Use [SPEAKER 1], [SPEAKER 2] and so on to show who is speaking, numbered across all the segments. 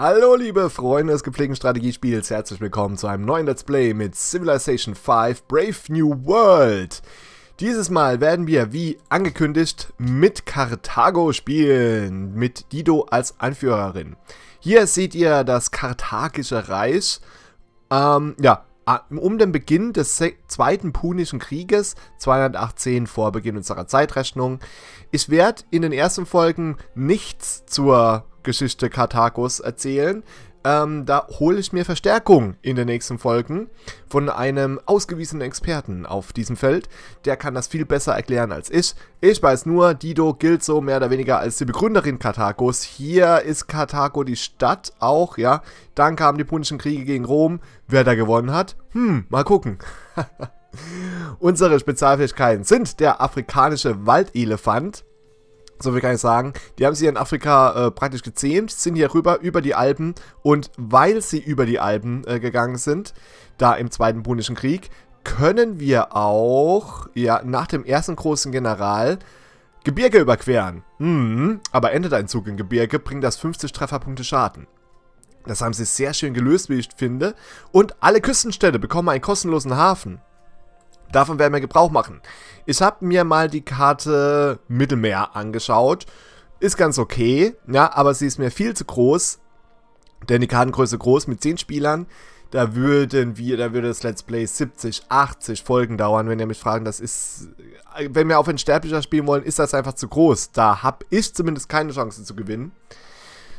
[SPEAKER 1] Hallo liebe Freunde des gepflegten Strategiespiels, herzlich willkommen zu einem neuen Let's Play mit Civilization 5 Brave New World. Dieses Mal werden wir, wie angekündigt, mit Karthago spielen, mit Dido als Anführerin. Hier seht ihr das karthagische Reich, ähm, ja, um den Beginn des Zweiten Punischen Krieges, 218 vor Beginn unserer Zeitrechnung. Ich werde in den ersten Folgen nichts zur Geschichte Karthagos erzählen. Ähm, da hole ich mir Verstärkung in den nächsten Folgen von einem ausgewiesenen Experten auf diesem Feld. Der kann das viel besser erklären als ich. Ich weiß nur, Dido gilt so mehr oder weniger als die Begründerin Karthagos. Hier ist Karthago die Stadt auch, ja. Dann kamen die punischen Kriege gegen Rom. Wer da gewonnen hat? Hm, mal gucken. Unsere Spezialfähigkeiten sind der afrikanische Waldelefant, so viel kann ich sagen, die haben sie in Afrika äh, praktisch gezähmt, sind hier rüber über die Alpen und weil sie über die Alpen äh, gegangen sind, da im Zweiten Punischen Krieg, können wir auch, ja, nach dem ersten großen General Gebirge überqueren. Hm, aber endet ein Zug in Gebirge, bringt das 50 Trefferpunkte Schaden. Das haben sie sehr schön gelöst, wie ich finde. Und alle Küstenstädte bekommen einen kostenlosen Hafen davon werden wir Gebrauch machen. Ich habe mir mal die Karte Mittelmeer angeschaut. Ist ganz okay, ja, aber sie ist mir viel zu groß. Denn die Kartengröße groß mit 10 Spielern, da würden wir, da würde das Let's Play 70, 80 Folgen dauern, wenn ihr mich fragt, das ist, äh, wenn wir auf ein Sterblicher spielen wollen, ist das einfach zu groß. Da habe ich zumindest keine Chance zu gewinnen.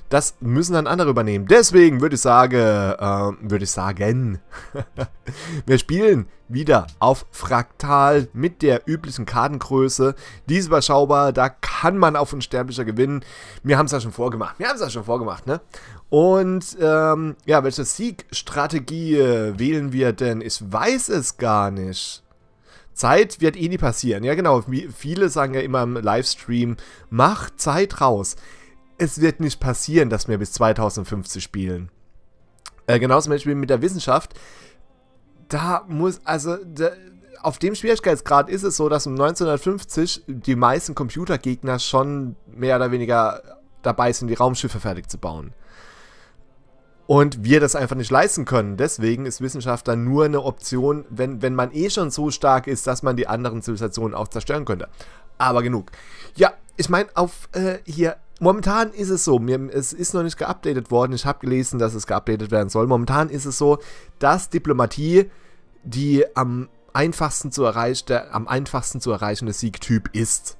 [SPEAKER 1] Das müssen dann andere übernehmen. Deswegen würde ich sagen, äh, würde ich sagen, wir spielen wieder auf Fraktal mit der üblichen Kartengröße. Die ist überschaubar, da kann man auf Unsterblicher gewinnen. Wir haben es ja schon vorgemacht, wir haben es ja schon vorgemacht, ne? Und ähm, ja, welche Siegstrategie äh, wählen wir denn? Ich weiß es gar nicht. Zeit wird eh nie passieren. Ja, genau. Viele sagen ja immer im Livestream, mach Zeit raus es wird nicht passieren, dass wir bis 2050 spielen. Äh, genauso zum Beispiel mit der Wissenschaft. Da muss, also, da, auf dem Schwierigkeitsgrad ist es so, dass um 1950 die meisten Computergegner schon mehr oder weniger dabei sind, die Raumschiffe fertig zu bauen. Und wir das einfach nicht leisten können. Deswegen ist Wissenschaft dann nur eine Option, wenn, wenn man eh schon so stark ist, dass man die anderen Zivilisationen auch zerstören könnte. Aber genug. Ja, ich meine, auf äh, hier Momentan ist es so, es ist noch nicht geupdatet worden, ich habe gelesen, dass es geupdatet werden soll. Momentan ist es so, dass Diplomatie die am einfachsten zu erreichen, am einfachsten zu erreichende Siegtyp ist.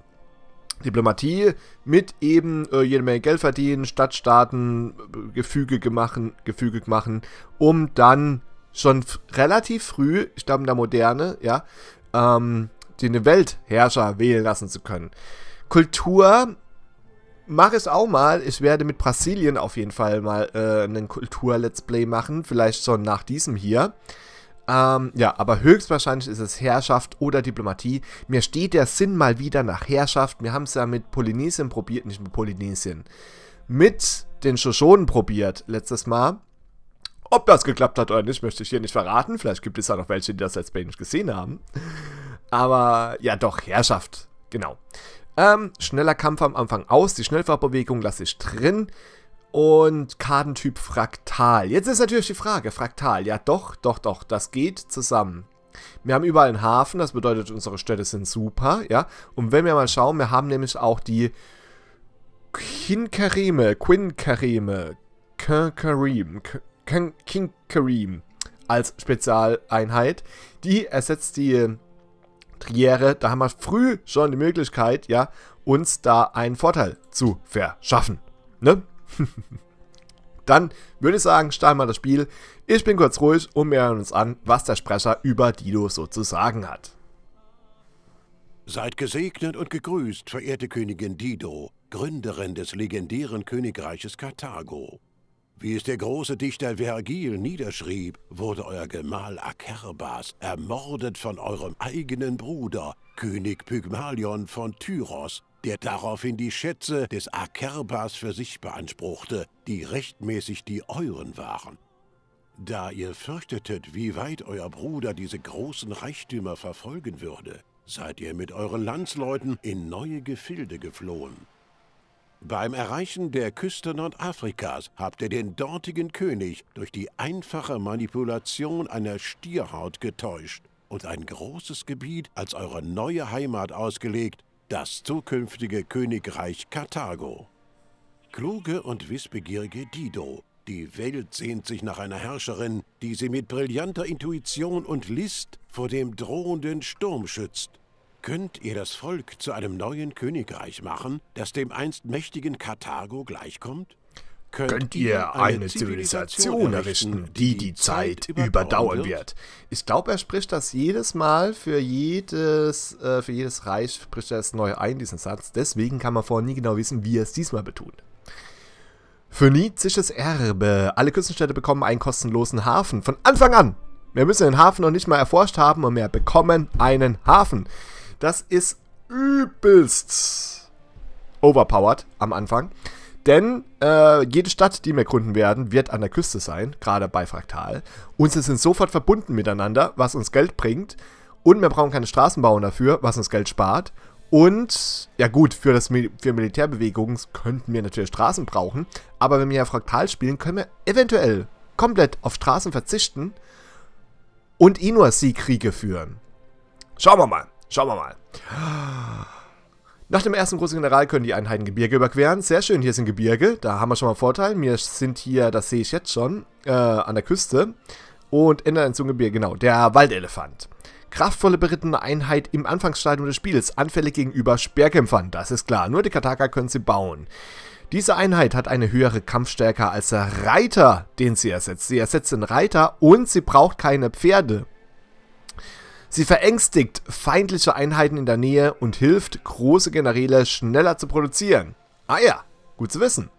[SPEAKER 1] Diplomatie mit eben äh, jede Menge Geld verdienen, Stadtstaaten äh, gefügig machen, gefügig machen, um dann schon relativ früh, ich glaube in der Moderne, ja, ähm, den Weltherrscher wählen lassen zu können. Kultur Mach es auch mal. Ich werde mit Brasilien auf jeden Fall mal äh, einen Kultur-Let's Play machen. Vielleicht schon nach diesem hier. Ähm, ja, aber höchstwahrscheinlich ist es Herrschaft oder Diplomatie. Mir steht der Sinn mal wieder nach Herrschaft. Wir haben es ja mit Polynesien probiert, nicht mit Polynesien. Mit den Shoshonen probiert letztes Mal. Ob das geklappt hat oder nicht, möchte ich hier nicht verraten. Vielleicht gibt es da noch welche, die das Let's Play nicht gesehen haben. Aber ja, doch, Herrschaft. Genau. Ähm, schneller Kampf am Anfang aus, die Schnellfahrbewegung lasse ich drin. Und Kartentyp Fraktal. Jetzt ist natürlich die Frage, Fraktal. Ja doch, doch, doch, das geht zusammen. Wir haben überall einen Hafen, das bedeutet, unsere Städte sind super, ja. Und wenn wir mal schauen, wir haben nämlich auch die Kinkareme, Quinkareme, Kinkarim, Kinkarim als Spezialeinheit. Die ersetzt die Triere, da haben wir früh schon die Möglichkeit, ja, uns da einen Vorteil zu verschaffen. Ne? Dann würde ich sagen, starten wir das Spiel. Ich bin kurz ruhig und wir hören uns an, was der Sprecher über Dido so zu
[SPEAKER 2] sagen hat. Seid gesegnet und gegrüßt, verehrte Königin Dido, Gründerin des legendären Königreiches Karthago. Wie es der große Dichter Vergil niederschrieb, wurde euer Gemahl Akerbas ermordet von eurem eigenen Bruder, König Pygmalion von Tyros, der daraufhin die Schätze des Akerbas für sich beanspruchte, die rechtmäßig die euren waren. Da ihr fürchtetet, wie weit euer Bruder diese großen Reichtümer verfolgen würde, seid ihr mit euren Landsleuten in neue Gefilde geflohen. Beim Erreichen der Küste Nordafrikas habt ihr den dortigen König durch die einfache Manipulation einer Stierhaut getäuscht und ein großes Gebiet als eure neue Heimat ausgelegt, das zukünftige Königreich Karthago. Kluge und wissbegierige Dido, die Welt sehnt sich nach einer Herrscherin, die sie mit brillanter Intuition und List vor dem drohenden Sturm schützt. Könnt ihr das Volk zu einem neuen Königreich machen, das dem einst mächtigen Karthago gleichkommt? Könnt, Könnt ihr eine, eine Zivilisation errichten, die die Zeit überdauern wird? Ich glaube, er spricht das jedes
[SPEAKER 1] Mal für jedes, äh, für jedes Reich, spricht er es neu ein, diesen Satz. Deswegen kann man vorher nie genau wissen, wie er es diesmal betont. Phönizisches Erbe. Alle Küstenstädte bekommen einen kostenlosen Hafen. Von Anfang an. Wir müssen den Hafen noch nicht mal erforscht haben und wir bekommen einen Hafen. Das ist übelst overpowered am Anfang. Denn äh, jede Stadt, die wir gründen werden, wird an der Küste sein, gerade bei Fraktal. Und sie sind sofort verbunden miteinander, was uns Geld bringt. Und wir brauchen keine Straßen bauen dafür, was uns Geld spart. Und, ja gut, für, das, für Militärbewegungen könnten wir natürlich Straßen brauchen. Aber wenn wir ja Fraktal spielen, können wir eventuell komplett auf Straßen verzichten und eh nur Siegkriege führen. Schauen wir mal. Schauen wir mal. Nach dem ersten großen General können die Einheiten Gebirge überqueren. Sehr schön, hier sind Gebirge. Da haben wir schon mal einen Vorteil. Wir sind hier, das sehe ich jetzt schon, äh, an der Küste. Und ändern zum Gebirge, genau, der Waldelefant. Kraftvolle berittene Einheit im Anfangsstadium des Spiels, anfällig gegenüber Speerkämpfern, das ist klar. Nur die Kataka können sie bauen. Diese Einheit hat eine höhere Kampfstärke als der Reiter, den sie ersetzt. Sie ersetzt den Reiter und sie braucht keine Pferde. Sie verängstigt feindliche Einheiten in der Nähe und hilft, große Generäle schneller zu produzieren. Ah ja, gut zu wissen.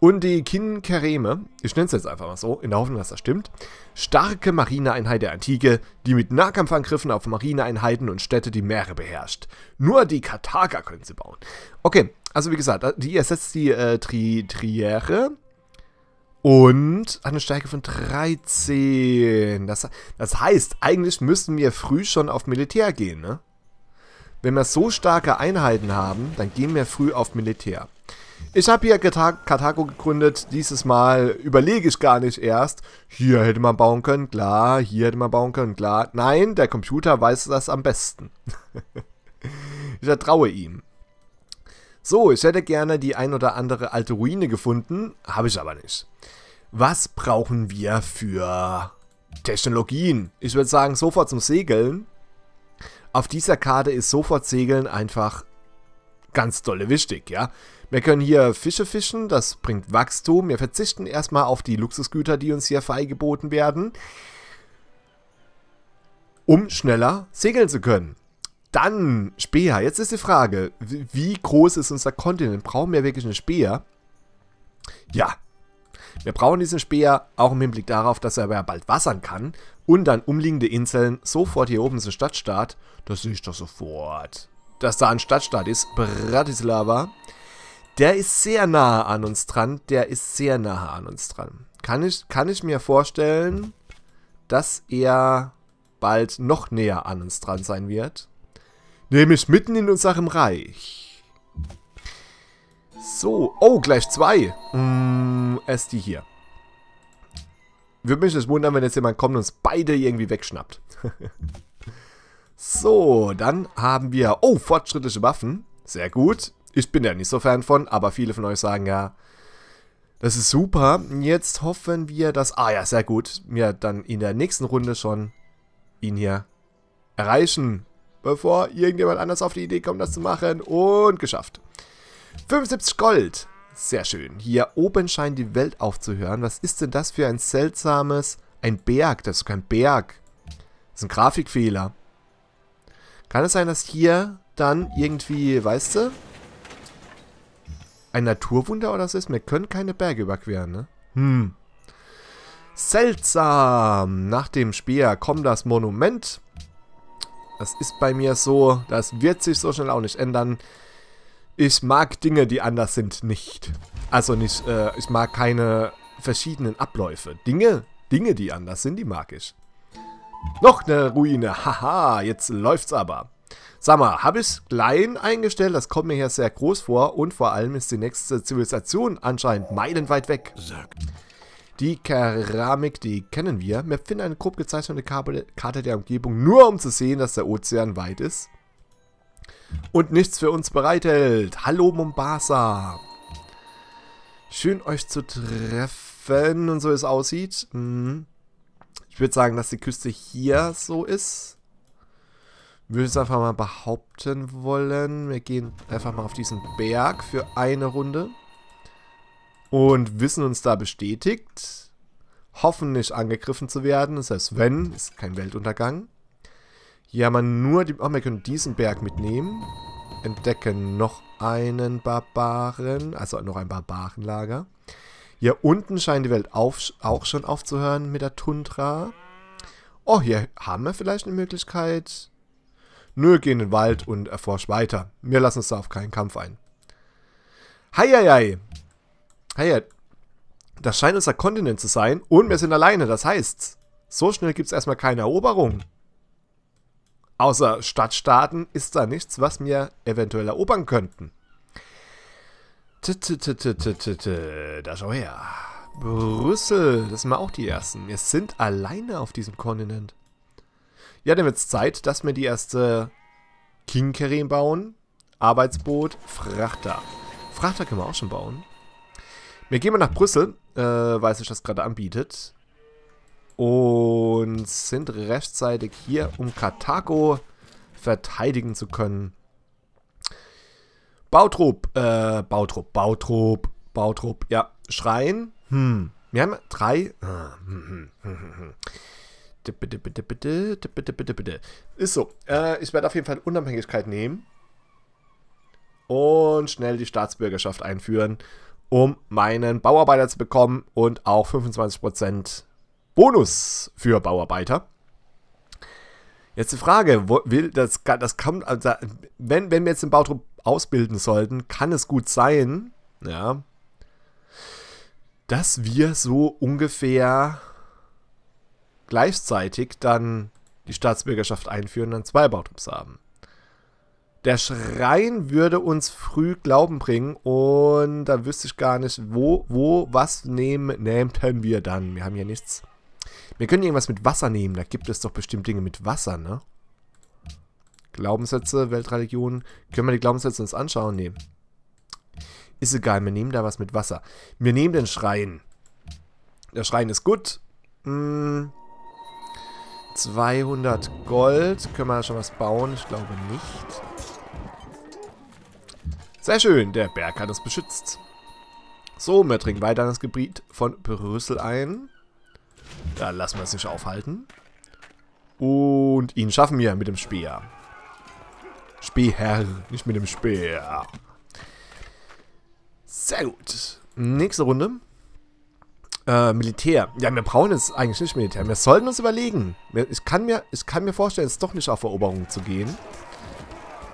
[SPEAKER 1] Und die Kinkereme, ich nenne es jetzt einfach mal so, in der Hoffnung, dass das stimmt, starke Marineeinheit der Antike, die mit Nahkampfangriffen auf Marineeinheiten und Städte die Meere beherrscht. Nur die Karthager können sie bauen. Okay, also wie gesagt, die ersetzt die äh, Tri Triere und hat eine Stärke von 13. Das, das heißt, eigentlich müssten wir früh schon auf Militär gehen, ne? Wenn wir so starke Einheiten haben, dann gehen wir früh auf Militär. Ich habe hier Karthago gegründet. Dieses Mal überlege ich gar nicht erst. Hier hätte man bauen können, klar. Hier hätte man bauen können, klar. Nein, der Computer weiß das am besten. ich vertraue ihm. So, ich hätte gerne die ein oder andere alte Ruine gefunden, habe ich aber nicht. Was brauchen wir für Technologien? Ich würde sagen, sofort zum Segeln. Auf dieser Karte ist sofort Segeln einfach ganz dolle wichtig, ja. Wir können hier Fische fischen, das bringt Wachstum. Wir verzichten erstmal auf die Luxusgüter, die uns hier freigeboten werden, um schneller segeln zu können. Dann Speer. Jetzt ist die Frage, wie groß ist unser Kontinent? Brauchen wir wirklich einen Speer? Ja. Wir brauchen diesen Speer auch im Hinblick darauf, dass er aber bald wassern kann und dann umliegende Inseln sofort hier oben zum Stadtstaat. Das sehe ich doch sofort. Dass da ein Stadtstaat ist, Bratislava. Der ist sehr nahe an uns dran. Der ist sehr nahe an uns dran. Kann ich, kann ich mir vorstellen, dass er bald noch näher an uns dran sein wird. Nämlich mitten in unserem Reich. So. Oh, gleich zwei. Hm, mm, erst die hier. Würde mich nicht wundern, wenn jetzt jemand kommt und uns beide irgendwie wegschnappt. so, dann haben wir... Oh, fortschrittliche Waffen. Sehr gut. Ich bin ja nicht so Fan von, aber viele von euch sagen ja, das ist super. Jetzt hoffen wir, dass... Ah ja, sehr gut. Wir dann in der nächsten Runde schon ihn hier erreichen bevor irgendjemand anders auf die Idee kommt, das zu machen. Und geschafft. 75 Gold. Sehr schön. Hier oben scheint die Welt aufzuhören. Was ist denn das für ein seltsames... Ein Berg. Das ist kein Berg. Das ist ein Grafikfehler. Kann es sein, dass hier dann irgendwie, weißt du, ein Naturwunder oder so ist? Wir können keine Berge überqueren, ne? Hm. Seltsam. Nach dem Speer kommt das Monument. Das ist bei mir so, das wird sich so schnell auch nicht ändern. Ich mag Dinge, die anders sind, nicht. Also nicht, äh, ich mag keine verschiedenen Abläufe. Dinge, Dinge, die anders sind, die mag ich. Noch eine Ruine, haha, jetzt läuft's aber. Sag mal, habe ich klein eingestellt? Das kommt mir hier sehr groß vor und vor allem ist die nächste Zivilisation anscheinend meilenweit weg. Sagt. Die Keramik, die kennen wir. Wir finden eine grob gezeichnete Karte der Umgebung, nur um zu sehen, dass der Ozean weit ist. Und nichts für uns bereithält. Hallo Mombasa. Schön euch zu treffen und so es aussieht. Mhm. Ich würde sagen, dass die Küste hier so ist. Würde es einfach mal behaupten wollen. Wir gehen einfach mal auf diesen Berg für eine Runde und wissen uns da bestätigt, hoffen nicht angegriffen zu werden. Das heißt, wenn, ist kein Weltuntergang. Hier haben wir nur die... Oh, wir können diesen Berg mitnehmen. Entdecken noch einen Barbaren, also noch ein Barbarenlager. Hier unten scheint die Welt auf, auch schon aufzuhören mit der Tundra. Oh, hier haben wir vielleicht eine Möglichkeit. Nö, geh in den Wald und erforsch weiter. Wir lassen uns da auf keinen Kampf ein. Heieiei! Hei hey, das scheint unser Kontinent zu sein und wir sind alleine. Das heißt, so schnell gibt es erstmal keine Eroberung. Außer Stadtstaaten ist da nichts, was wir eventuell erobern könnten. Da schau her. Brüssel, das sind wir auch die Ersten. Wir sind alleine auf diesem Kontinent. Ja, dann wird es Zeit, dass wir die erste King Kerim bauen. Arbeitsboot, Frachter. Frachter können wir auch schon bauen. Wir gehen mal nach Brüssel, äh, weil sich das gerade anbietet. Und sind rechtzeitig hier, um Karthago verteidigen zu können. Bautrupp, äh, Bautrupp, Bautrupp, Bautrupp, ja, Schreien, hm, wir haben drei, ah, hm, hm, hm, hm. bitte, hm. bitte, dippe, dippe, dippe, dippe, Ist so, äh, ich werde auf jeden Fall Unabhängigkeit nehmen und schnell die Staatsbürgerschaft einführen um meinen Bauarbeiter zu bekommen und auch 25% Bonus für Bauarbeiter. Jetzt die Frage, will das, das kann, also wenn, wenn wir jetzt den Bautrupp ausbilden sollten, kann es gut sein, ja, dass wir so ungefähr gleichzeitig dann die Staatsbürgerschaft einführen und dann zwei Bautrupps haben. Der Schrein würde uns früh Glauben bringen und da wüsste ich gar nicht, wo, wo, was nehmen, nehmen wir dann. Wir haben ja nichts. Wir können irgendwas mit Wasser nehmen. Da gibt es doch bestimmt Dinge mit Wasser, ne? Glaubenssätze, Weltreligionen. Können wir die Glaubenssätze uns anschauen? Nee. Ist egal, wir nehmen da was mit Wasser. Wir nehmen den Schrein. Der Schrein ist gut. Hm. 200 Gold. Können wir da schon was bauen? Ich glaube nicht. Sehr schön, der Berg hat uns beschützt. So, wir dringen weiter in das Gebiet von Brüssel ein. Da lassen wir es nicht aufhalten. Und ihn schaffen wir mit dem Speer. Speer, nicht mit dem Speer. Sehr gut. Nächste Runde. Äh, Militär. Ja, wir brauchen jetzt eigentlich nicht Militär. Wir sollten uns überlegen. Ich kann mir, ich kann mir vorstellen, es doch nicht auf Eroberung zu gehen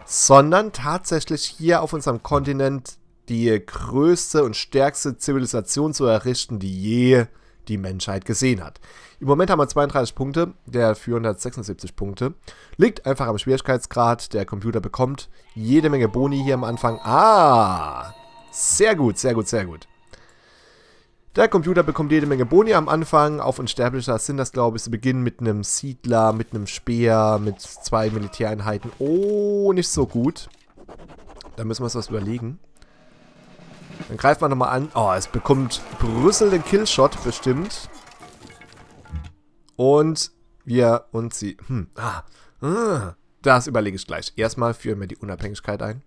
[SPEAKER 1] sondern tatsächlich hier auf unserem Kontinent die größte und stärkste Zivilisation zu errichten, die je die Menschheit gesehen hat. Im Moment haben wir 32 Punkte, der 476 Punkte. Liegt einfach am Schwierigkeitsgrad, der Computer bekommt jede Menge Boni hier am Anfang. Ah, sehr gut, sehr gut, sehr gut. Der Computer bekommt jede Menge Boni am Anfang. Auf unsterblicher sind das, glaube ich, zu Beginn mit einem Siedler, mit einem Speer, mit zwei Militäreinheiten. Oh, nicht so gut. Da müssen wir uns was überlegen. Dann greift man nochmal an. Oh, es bekommt Brüssel den Killshot bestimmt. Und wir und sie. Hm. Ah. Ah. Das überlege ich gleich. Erstmal führen wir die Unabhängigkeit ein.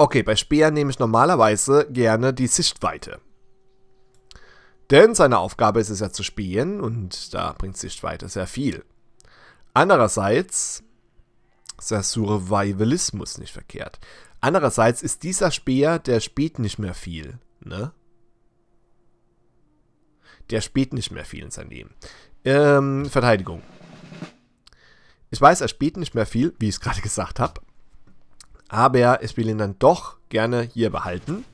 [SPEAKER 1] Okay, bei Speer nehme ich normalerweise gerne die Sichtweite. Denn seine Aufgabe ist es ja zu spielen und da bringt Sichtweite sehr viel. Andererseits ist der Survivalismus nicht verkehrt. Andererseits ist dieser Speer, der spielt nicht mehr viel, ne? Der spielt nicht mehr viel in seinem Leben. Ähm, Verteidigung. Ich weiß, er spielt nicht mehr viel, wie ich es gerade gesagt habe. Aber ich will ihn dann doch gerne hier behalten.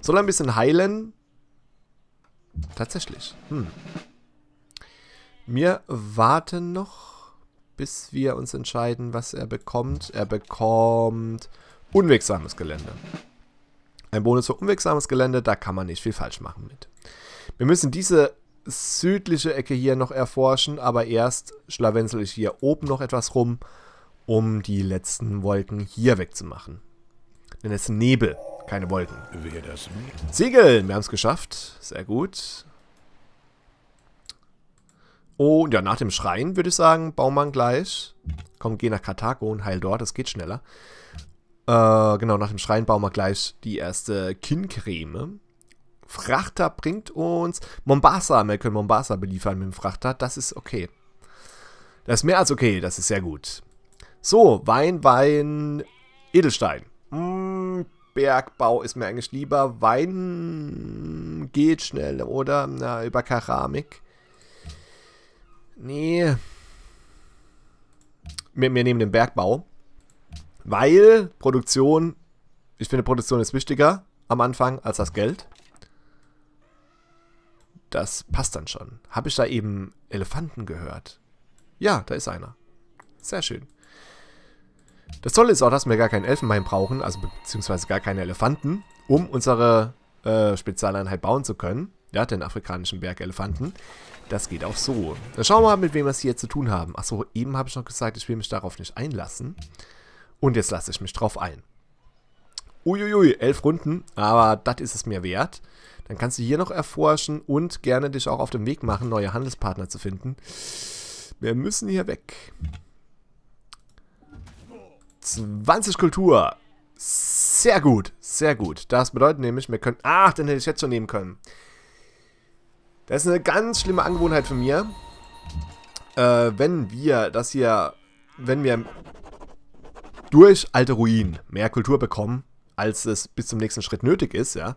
[SPEAKER 1] Soll er ein bisschen heilen. Tatsächlich. Hm. Wir warten noch, bis wir uns entscheiden, was er bekommt. Er bekommt unwegsames Gelände. Ein Bonus für unwegsames Gelände, da kann man nicht viel falsch machen mit. Wir müssen diese südliche Ecke hier noch erforschen, aber erst schlawenzel ich hier oben noch etwas rum um die letzten Wolken hier wegzumachen. Denn es sind Nebel, keine Wolken. Wer Segeln, wir haben es geschafft. Sehr gut. Und ja, nach dem Schrein würde ich sagen, Baumann gleich. Komm, geh nach Karthago und heil dort, das geht schneller. Äh, genau, nach dem Schrein bauen wir gleich die erste Kinncreme. Frachter bringt uns Mombasa. Wir können Mombasa beliefern mit dem Frachter. Das ist okay. Das ist mehr als okay. Das ist sehr gut. So, Wein, Wein, Edelstein. Hm, Bergbau ist mir eigentlich lieber. Wein geht schnell, oder? Na, über Keramik. Nee. Wir, wir nehmen den Bergbau. Weil Produktion, ich finde Produktion ist wichtiger am Anfang als das Geld. Das passt dann schon. Habe ich da eben Elefanten gehört? Ja, da ist einer. Sehr schön. Das Tolle ist auch, dass wir gar keinen Elfenbein brauchen, also beziehungsweise gar keine Elefanten, um unsere äh, Spezialeinheit bauen zu können. Ja, den afrikanischen Bergelefanten. Das geht auch so. Dann schauen wir mal, mit wem wir es hier zu tun haben. Achso, eben habe ich noch gesagt, ich will mich darauf nicht einlassen. Und jetzt lasse ich mich drauf ein. Uiuiui, elf Runden, aber das ist es mir wert. Dann kannst du hier noch erforschen und gerne dich auch auf den Weg machen, neue Handelspartner zu finden. Wir müssen hier weg. 20 Kultur. Sehr gut, sehr gut. Das bedeutet nämlich, wir können... Ach, den hätte ich jetzt schon nehmen können. Das ist eine ganz schlimme Angewohnheit von mir. Äh, wenn wir das hier... Wenn wir durch alte Ruinen mehr Kultur bekommen, als es bis zum nächsten Schritt nötig ist, ja,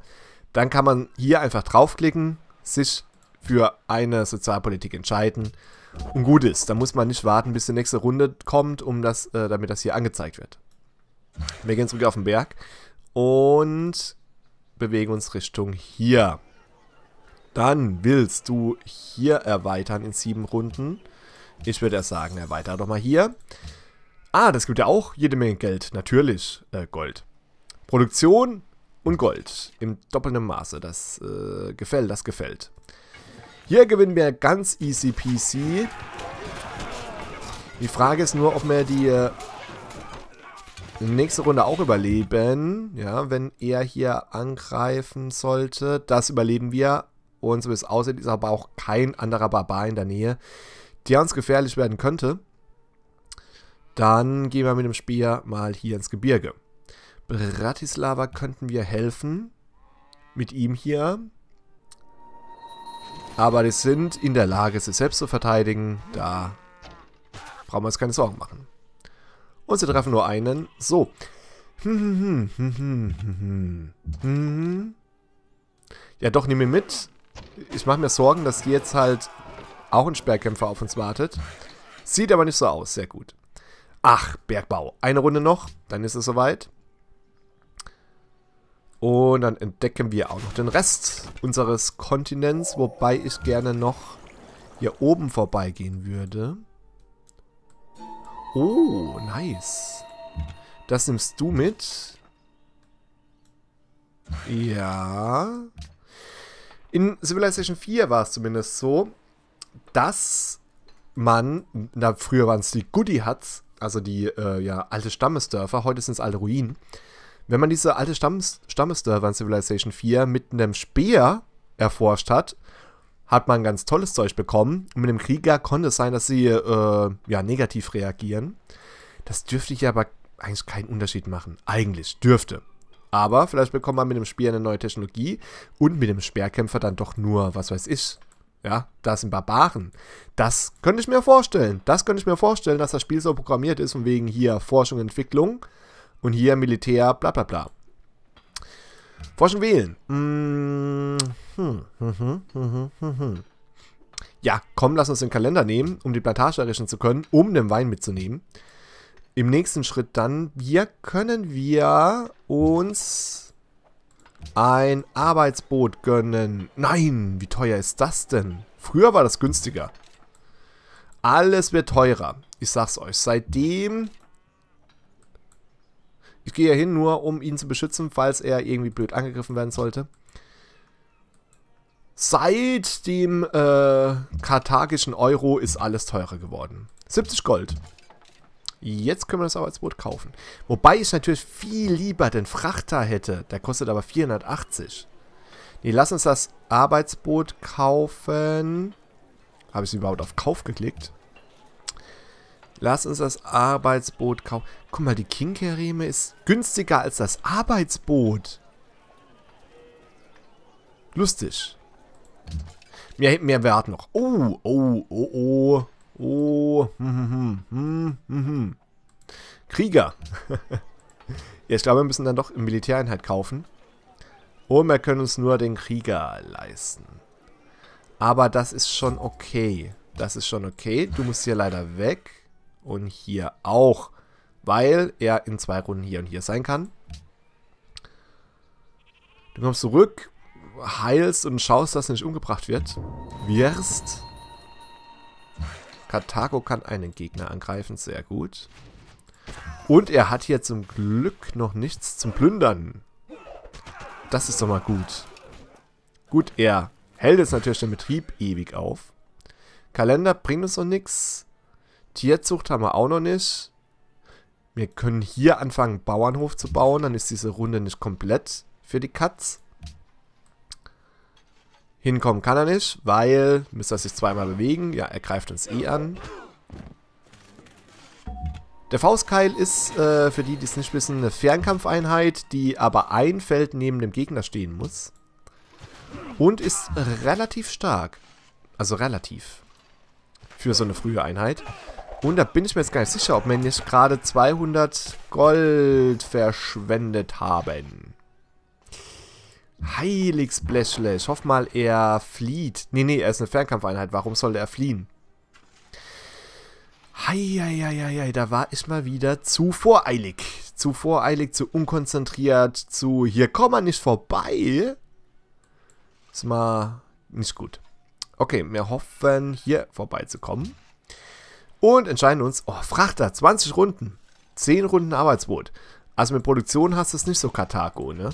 [SPEAKER 1] dann kann man hier einfach draufklicken, sich für eine Sozialpolitik entscheiden und gut ist. Da muss man nicht warten, bis die nächste Runde kommt, um das, äh, damit das hier angezeigt wird. Wir gehen zurück auf den Berg und bewegen uns Richtung hier. Dann willst du hier erweitern in sieben Runden. Ich würde erst sagen, erweitere doch mal hier. Ah, das gibt ja auch jede Menge Geld. Natürlich äh, Gold. Produktion und Gold im doppelten Maße. Das äh, gefällt, das gefällt. Hier gewinnen wir ganz easy peasy. Die Frage ist nur, ob wir die äh, nächste Runde auch überleben. Ja, wenn er hier angreifen sollte. Das überleben wir. Und so wie es aussieht, ist aber auch kein anderer Barbar in der Nähe, der uns gefährlich werden könnte. Dann gehen wir mit dem Speer mal hier ins Gebirge. Bratislava könnten wir helfen. Mit ihm hier. Aber die sind in der Lage, sich selbst zu verteidigen. Da brauchen wir uns keine Sorgen machen. Und sie treffen nur einen. So. Ja, doch, nehme ihn mit. Ich mache mir Sorgen, dass jetzt halt auch ein Sperrkämpfer auf uns wartet. Sieht aber nicht so aus. Sehr gut. Ach, Bergbau. Eine Runde noch, dann ist es soweit. Und dann entdecken wir auch noch den Rest unseres Kontinents, wobei ich gerne noch hier oben vorbeigehen würde. Oh, nice. Das nimmst du mit. Ja. In Civilization 4 war es zumindest so, dass man, na früher waren es die Goodie Huts, also die äh, ja, alte Stammesdörfer, heute sind es alte Ruinen, wenn man diese alte Stammes Stammesdörfer in Civilization 4 mit einem Speer erforscht hat, hat man ganz tolles Zeug bekommen. Und mit dem Krieger konnte es sein, dass sie äh, ja, negativ reagieren. Das dürfte hier aber eigentlich keinen Unterschied machen. Eigentlich dürfte. Aber vielleicht bekommt man mit dem Speer eine neue Technologie und mit dem Speerkämpfer dann doch nur, was weiß ich. Ja, da sind Barbaren. Das könnte ich mir vorstellen. Das könnte ich mir vorstellen, dass das Spiel so programmiert ist und wegen hier Forschung und Entwicklung und hier Militär, bla bla bla. Forschen wählen. Mm,
[SPEAKER 2] hm, hm, hm,
[SPEAKER 1] ja, komm, lass uns den Kalender nehmen, um die Plantage errichten zu können, um den Wein mitzunehmen. Im nächsten Schritt dann, hier können wir uns ein Arbeitsboot gönnen. Nein, wie teuer ist das denn? Früher war das günstiger. Alles wird teurer. Ich sag's euch, seitdem ich gehe ja hin, nur um ihn zu beschützen, falls er irgendwie blöd angegriffen werden sollte. Seit dem äh, karthagischen Euro ist alles teurer geworden. 70 Gold. Jetzt können wir das auch als Boot kaufen. Wobei ich natürlich viel lieber den Frachter hätte. Der kostet aber 480. Nee, lass uns das Arbeitsboot kaufen. Habe ich es überhaupt auf Kauf geklickt? Lass uns das Arbeitsboot kaufen. Guck mal, die Kinkerreme ist günstiger als das Arbeitsboot. Lustig. Mehr, mehr Wert noch. Oh, oh, oh, oh. Oh. Hm, hm, hm, hm, hm. hm. Krieger. ja, ich glaube, wir müssen dann doch eine Militäreinheit kaufen. Und wir können uns nur den Krieger leisten. Aber das ist schon okay. Das ist schon okay. Du musst hier leider weg und hier auch, weil er in zwei Runden hier und hier sein kann. Du kommst zurück, heilst und schaust, dass er nicht umgebracht wird. Wirst. Karthago kann einen Gegner angreifen, sehr gut. Und er hat hier zum Glück noch nichts zum Plündern. Das ist doch mal gut. Gut, er hält jetzt natürlich den Betrieb ewig auf. Kalender bringt uns noch nichts. Tierzucht haben wir auch noch nicht. Wir können hier anfangen, Bauernhof zu bauen. Dann ist diese Runde nicht komplett für die Katz. Hinkommen kann er nicht, weil müsste er sich zweimal bewegen. Ja, er greift uns eh an. Der Faustkeil ist, äh, für die, die es nicht wissen, eine Fernkampfeinheit, die aber ein Feld neben dem Gegner stehen muss. Und ist relativ stark. Also relativ. Für so eine frühe Einheit. 100 bin ich mir jetzt gar nicht sicher, ob wir nicht gerade 200 Gold verschwendet haben. Heiligsblechle. Ich hoffe mal, er flieht. Nee, nee, er ist eine Fernkampfeinheit. Warum sollte er fliehen? Heieieiei, da war ich mal wieder zu voreilig. Zu voreilig, zu unkonzentriert, zu hier kommt man nicht vorbei. Ist mal nicht gut. Okay, wir hoffen, hier vorbeizukommen. Und entscheiden uns, oh, Frachter, 20 Runden. 10 Runden Arbeitsboot. Also mit Produktion hast du es nicht so Katako, ne?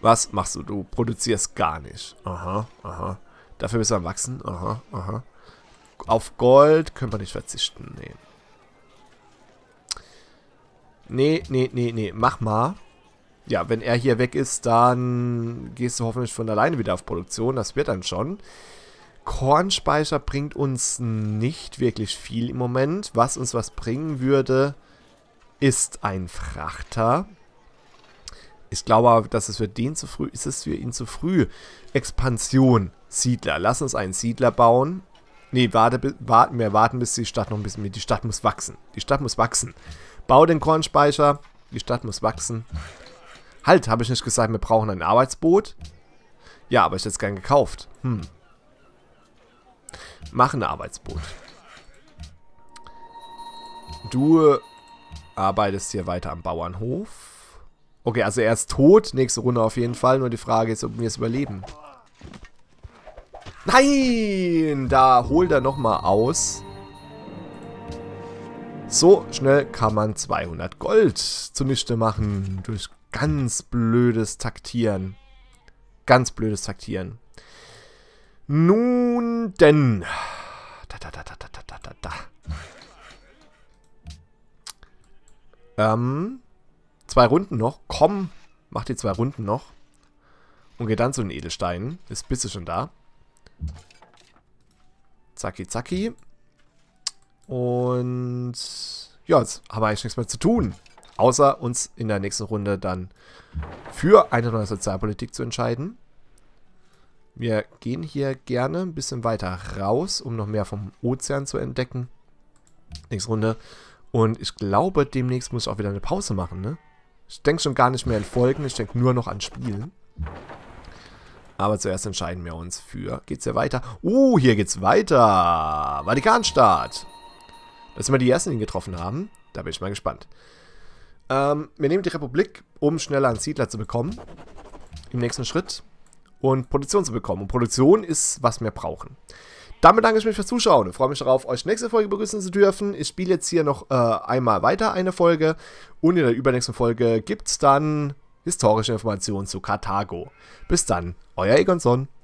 [SPEAKER 1] Was machst du? Du produzierst gar nicht. Aha, aha. Dafür müssen wir wachsen. Aha, aha. Auf Gold können wir nicht verzichten. Nee. Nee, nee, nee, nee. Mach mal. Ja, wenn er hier weg ist, dann gehst du hoffentlich von alleine wieder auf Produktion. Das wird dann schon. Kornspeicher bringt uns nicht wirklich viel im Moment. Was uns was bringen würde, ist ein Frachter. Ich glaube aber, dass es für den zu früh ist, es für ihn zu früh. Expansion, Siedler. Lass uns einen Siedler bauen. Ne, warte, warten, wir warten, bis die Stadt noch ein bisschen mit. Die Stadt muss wachsen. Die Stadt muss wachsen. Bau den Kornspeicher. Die Stadt muss wachsen. Halt, habe ich nicht gesagt, wir brauchen ein Arbeitsboot? Ja, aber ich hätte es gern gekauft. Hm. Mach ein Arbeitsboot. Du äh, arbeitest hier weiter am Bauernhof. Okay, also er ist tot. Nächste Runde auf jeden Fall. Nur die Frage ist, ob wir es überleben. Nein! Da holt er nochmal aus. So schnell kann man 200 Gold zunichte machen. Durch ganz blödes Taktieren. Ganz blödes Taktieren. Nun denn. Da, da, da, da, da, da, da, da. Ähm. Zwei Runden noch. Komm. Mach die zwei Runden noch. Und geh dann zu den Edelsteinen. Ist bist du schon da. Zacki, zacki. Und ja, jetzt haben wir eigentlich nichts mehr zu tun. Außer uns in der nächsten Runde dann für eine neue Sozialpolitik zu entscheiden. Wir gehen hier gerne ein bisschen weiter raus, um noch mehr vom Ozean zu entdecken. Nächste Runde. Und ich glaube, demnächst muss ich auch wieder eine Pause machen, ne? Ich denke schon gar nicht mehr an Folgen, ich denke nur noch an Spielen. Aber zuerst entscheiden wir uns für... Geht's hier weiter? uh, hier geht's weiter! Vatikanstaat! Das sind wir die Ersten, die ihn getroffen haben. Da bin ich mal gespannt. Ähm, wir nehmen die Republik, um schneller einen Siedler zu bekommen. Im nächsten Schritt und Produktion zu bekommen. Und Produktion ist, was wir brauchen. Damit danke ich mich fürs Zuschauen. und freue mich darauf, euch nächste Folge begrüßen zu dürfen. Ich spiele jetzt hier noch äh, einmal weiter eine Folge. Und in der übernächsten Folge gibt es dann historische Informationen zu Karthago. Bis dann, euer Egon Egonson.